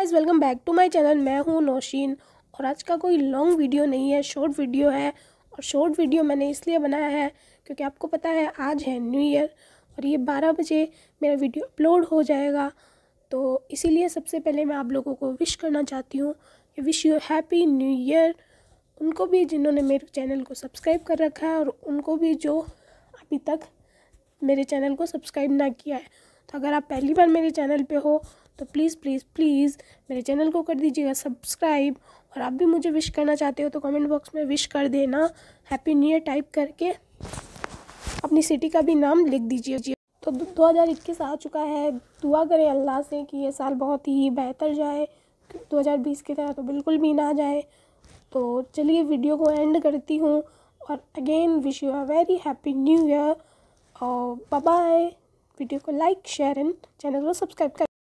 guys welcome back to my channel मैं हूँ नौशीन और आज का कोई लॉन्ग वीडियो नहीं है शॉर्ट वीडियो है और शॉर्ट वीडियो मैंने इसलिए बनाया है क्योंकि आपको पता है आज है न्यू ईयर और ये बारह बजे मेरा वीडियो अपलोड हो जाएगा तो इसीलिए सबसे पहले मैं आप लोगों को विश करना चाहती हूँ wish you happy new year उनको भी जिन्होंने मेरे चैनल को सब्सक्राइब कर रखा है और उनको भी जो अभी तक मेरे चैनल को सब्सक्राइब ना किया है तो अगर आप पहली बार मेरे चैनल पे हो तो प्लीज़ प्लीज़ प्लीज़ मेरे चैनल को कर दीजिएगा सब्सक्राइब और आप भी मुझे विश करना चाहते हो तो कमेंट बॉक्स में विश कर देना हैप्पी न्यू ईयर टाइप करके अपनी सिटी का भी नाम लिख दीजिए जी तो 2021 आ चुका है दुआ करें अल्लाह से कि ये साल बहुत ही बेहतर जाए 2020 की तरह तो बिल्कुल भी ना जाए तो चलिए वीडियो को एंड करती हूँ और again wish you a very happy new year और बाय वीडियो को लाइक शेयर एंड चैनल को सब्सक्राइब कर